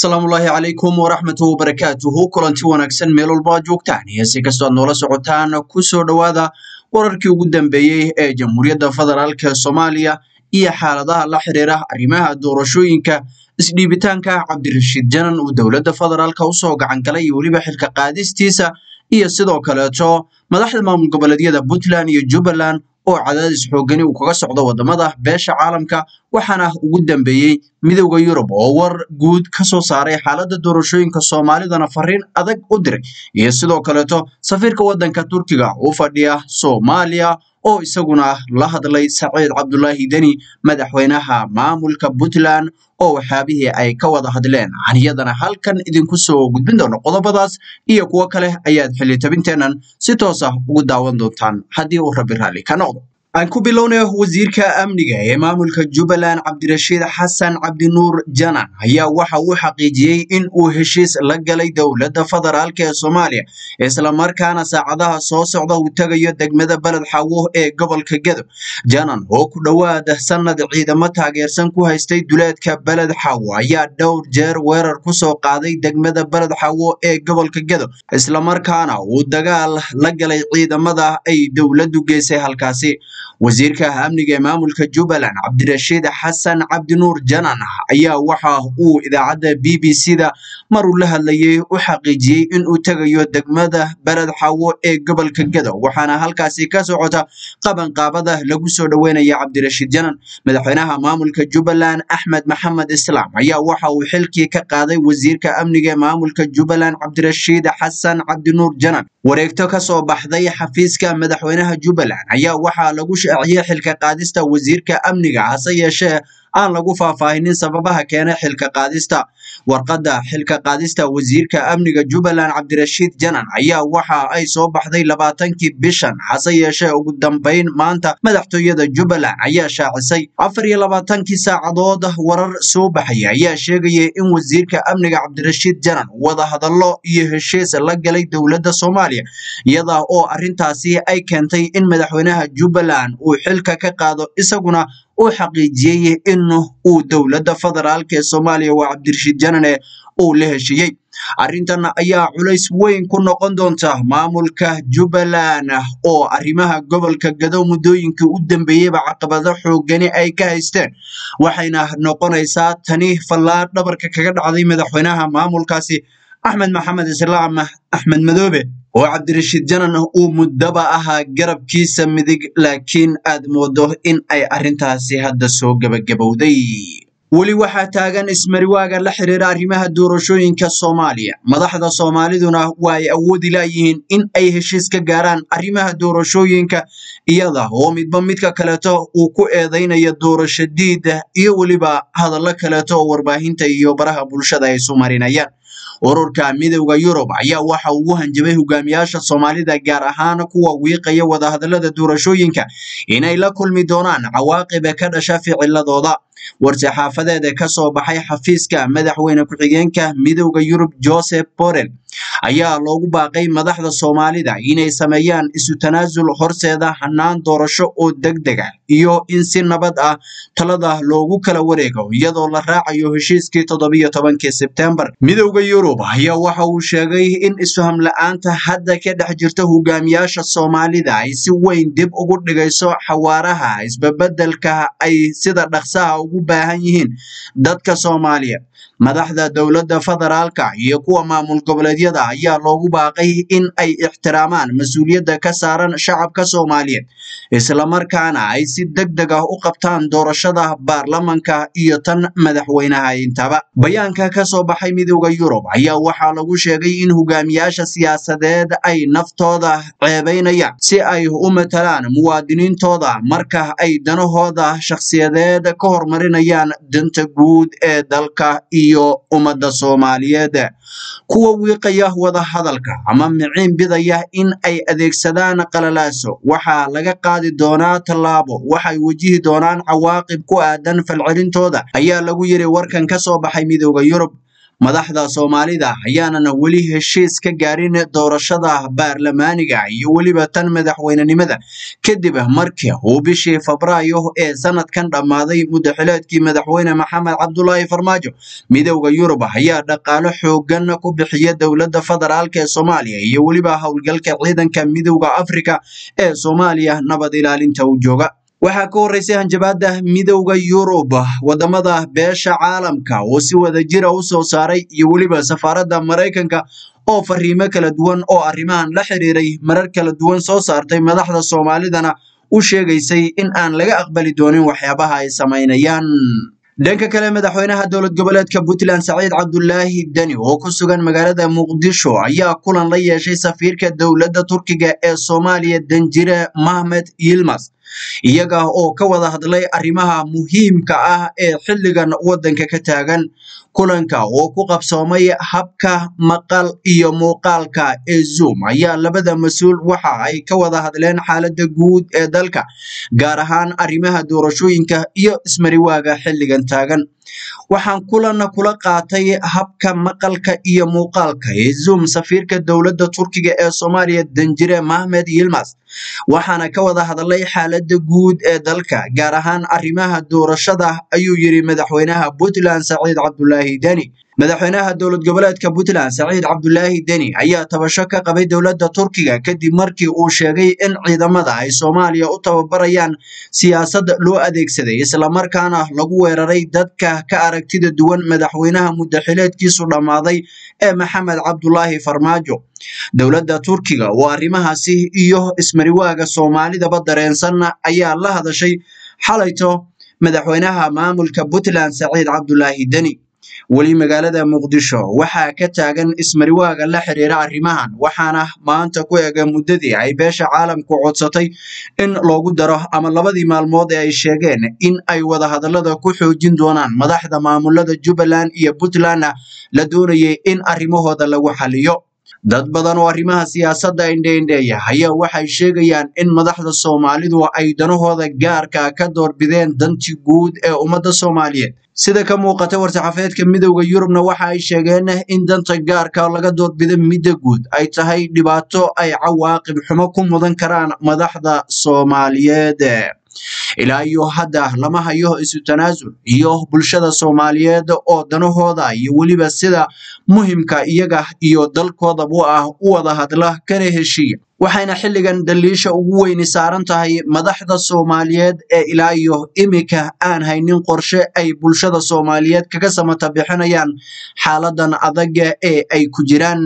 asalaamu ullaahi calaykum waraxmatu wabarakaatuhu kulanti wanaagsan meel walbo walba joogtaan iyo si aad noola socotaan ku soo dhowaada wararkii ugu dambeeyey ee jamhuuriyadda federaalka soomaaliya iyo xaaladaha la xiriira arrimaha doorashooyinka isdhiibitaanka cabdirashiid janan uu dowladda federaalka usoo gacan galay iyo weliba xilka qaadistiisa iyo sidoo kaleeto madaxda maamul goboleedyada puntland iyo jubbaland oo cadaadis xooggani uu kaga socdo waddamada beesha caalamka waxaana ugu dambeeyey midowda yurub oo war guud ka soo saaray xaaladda doorashooyinka soomaalidana fariin adag u diray iyo sidoo kaleeto safiirka waddanka turkiga uu fadhiya soomaaliya oo isaguna la hadlay saciid cabdulaahi deni madaxweynaha maamulka puntland oo waxyaabihii ay ka wada hadleen aniyadana halkan idinku soo gudbin doono qodobadaas iyo kuwo kale ayaad xilli tabinteennan si toos ah ugu daawan doontaan haddii uu rabbi raalli ka noqdo aan ku bilownayo wasiirka amniga ee maamulka jubbaland cabdirashiid xasan cabdinuur janan ayaa waxa uu xaqiijiyey in uu heshiis la galay dowladda federaalk ee soomaaliya isla markaana saacadaha soo socda uu tegayo degmada beled xawo ee gobolka gedo janan oo ku dhowaad sannad ciidamo taageersan ku haystay duleedka beled xawo ayaa dhowr jeer weerar ku soo qaaday degmada beled xawo ee gobolka gedo islamarkaana uu dagaal la galay ciidamada ay dowladdu geysay halkaasi wasiirka amniga ee maamulka jubbaland cabdirashiid xasan cabdinuur janan ayaa waxa uu idaacadda b b c-da maruu la hadlayay u xaqiijiyey inuu tegayo degmada beled xawo ee gobolka gadow waxaana halkaasi ka socota qabanqaabada lagu soo dhoweynaya cabdirashiid janan madaxweynaha maamulka jubbaland axmed maxamed islaam ayaa waxa uu xilkii ka qaaday wasiirka amniga ee maamulka jubbaland cabdirashiid xasan cabdinuur janan wareegto ka soo baxday xafiiska madaxweynaha jubbaland ayaa waxaa lagu shaaciyey xilka qaadista wasiirka amniga hase yeeshee aan lagu faahfaahinin sababaha keena xilka qaadista warqadda xilka qaadista wasiirka amniga jubbaland cabdirashiid janan ayaa waxa ay soo baxday labaatankii bishan hase yeeshee ugu dambayn maanta madaxtooyada jubbaland ayaa shaacisay afar iyo labaatankii saacadood warar soo baxaya ayaa sheegaya in wasiirka amniga cabdirashiid janan wadahadallo iyo heshiis la galay dowladda soomaaliya iyada oo arrintaasi ay keentay in madaxweynaha jubbaland uu xilka ka qaado isaguna uu xaqiijiyey in uu dowladda federaalka ee soomaaliya waa cabdirashiid janane uu la heshiiyey arrintan ayaa culays weyn ku noqon doonta maamulka jubbaland oo arrimaha gobolka gado muddooyinkii u dambeeyeyba caqabado xooggani ay ka haysteen waxayna noqonaysaa tani fallaar dhabarka kaga dhacday madaxweynaha maamulkaasi axmed maxamed islaam axmed madoobe oo cabdirashiid janan ah uu muddaba ahaa garabkiisa midig laakiin aad moodo in ay arrintaasi hadda soo gebagabowday weli waxaa taagan ismariwaaga la xidhiira arrimaha doorashooyinka soomaaliya madaxda soomaaliduna waa ay awoodi laayihiin in ay heshiis ka gaaraan arrimaha doorashooyinka iyada oo midba midka kaleeto uu ku eedaynaya doorasho diida iyo weliba hadallo kaleeto oo warbaahinta iyo baraha bulshada ay isu marinayaan ururka midowda yurub ayaa waxa ugu hanjabay hogaamiyaasha soomaalida gaar ahaan kuwa wiiqaya wadahadallada doorashooyinka inay la kulmi doonaan cawaaqiba ka dhasha ficiladooda war-saxaafadeeda ka soo baxay xafiiska madaxweyne ku-xigeenka midowda yurub joseph borel ayaa loogu baaqay madaxda soomaalida inay sameeyaan isutanaasul horseeda hannaan doorasho oo deg dega ah, iyo in si nabad ah talada loogu kala wareego iyadoo la raacayo heshiiskii toddobiyo tobankii sebteembar midowda yurub ayaa waxa uu sheegay in isuhamla-aanta hadda ka dhex jirta hogaamiyaasha soomaalida ay si weyn dib ugu dhigayso xawaaraha isbabedelka ay sida dhaqsaha ugu baahan yihiin dadka soomaaliya madaxda dowladda federaalka iyo kuwa maamul goboleedyada ayaa loogu baaqay in ay ixtiraamaan mas-uuliyadda ka saaran shacabka soomaaliyeed isla markaana ay si deg deg ah u qabtaan doorashada baarlamanka iyo tan madaxweynaha intaba bayaanka ka soo baxay midooda yurub ayaa waxaa lagu sheegay in hogaamiyaasha siyaasadeed ay naftooda ceebaynayaan si ay u matalaan muwaadiniintooda marka ay danahooda shakhsiyadeed ka hormarinayaan danta guud ee dalka iyo ummadda soomaaliyeed kuwa wiiqaya wada hadalka ama miciin bidaya in ay adeegsadaan qalalaaso waxaa laga qaadi doonaa tallaabo waxay wajihi doonaan cawaaqib ku aadan falcelintooda ayaa lagu yiri warkan ka soo baxay midooda yurub madaxda soomaalida ayaanana weli heshiis ka gaarin doorashada baarlamaaniga iyo weliba tan madaxweynenimada kadib markii uu bishii febraayo ee sanadkan dhammaaday mudaxileedkii madaxweyne maxamed cabdulaahi farmaajo midowda yurub ayaa dhaqaalo xoogan ku bixiya dowladda federaalk ee soomaaliya iyo weliba howlgalka ciidanka midowda afrika ee soomaaliya nabad ilaalinta u jooga waxaa ka horreysay hanjabaada midowda yurub waddamada beesha caalamka oo si wada jira ah u soo saaray iyo weliba safaaradda maraykanka oo fariimo kala duwan oo arrimahan la xiriiray marar kala duwan soo saartay madaxda soomaalidana u sheegaysay in aan laga aqbali doonin waxyaabaha ay samaynayaan dhanka kale madaxweynaha dowlad goboleedka puntland saciid cabdulaahi deni oo ku sugan magaalada muqdisho ayaa kulan la yeeshay safiirka dowladda turkiga ee soomaaliya danjire mahmed yilmas iyaga oo ka wada hadlay arrimaha muhiimka ah ee xilligan waddanka ka taagan kulanka oo ku qabsoomay habka maqal iyo muuqaalka ee zoom ayaa labada mas-uul waxa ay ka wada hadleen xaaladda guud ee dalka gaar ahaan arrimaha doorashooyinka iyo ismariwaaga xilligan taagan waxaan kulanna kula qaatay habka maqalka iyo muuqaalka ee zoom safiirka dowladda turkiga ee soomaaliya danjire mahmed yilmas waxaana ka wada hadalay xaaladda guud ee dalka gaar ahaan arrimaha doorashada ayuu yidhi madaxweynaha puntland saciid cabdulaahi dani madaxweynaha dowlad goboleedka puntland saciid cabdulaahi deni ayaa tabasho ka qabay dowladda turkiga kadib markii uu sheegay in ciidamada ay soomaaliya u tababarayaan siyaasad loo adeegsaday islamarkaana lagu weeraray dadka ka aragtida duwan madaxweynaha muddaxileedkiisu dhammaaday ee maxamed cabdulaahi farmaajo dowladda turkiga oo arrimahaasi iyo ismariwaaga soomaalidaba dareensanna ayaa la hadashay xalayto madaxweynaha maamulka puntland saciid cabdulaahi deni weli magaalada muqdisho waxaa ka taagan ismariwaaga la xidhiira arrimahan waxaana maanta ku ega muddadii ay beesha caalamku codsatay in loogu daro ama labadii maalmood ee ay sheegeen in ay wadahadallada ku xoojin doonaan madaxda maamulada jubbaland iyo puntland la doonayay in arrimahooda lagu xaliyo dad badan oo arrimaha siyaasadda indheindheeya ayaa waxay sheegayaan in madaxda soomaalidu ay danahooda gaarka ka doorbideen danti guud ee ummadda soomaaliyeed sida ka muuqata war-saxaafeedka midowda yurubna waxa ay sheegeen in danta gaarka laga doodbida midda guud ay tahay dhibaato ay cawaaqib xumo ku mudan karaan madaxda soomaaliyeed ilaa iyo hadda lama hayo isu tanaasul iyo bulshada soomaaliyeed oo danahooda iyo weliba sida muhimka iyaga iyo dalkoodabu ah u wada hadla kana heshiiya waxayna xilligan dalliisha ugu weyni saaran tahay madaxda soomaaliyeed ee ilaa iyo iminka aan haynin qorshe ay bulshada soomaaliyeed kaga samata bixinayaan xaaladan adag ee ay ku jiraan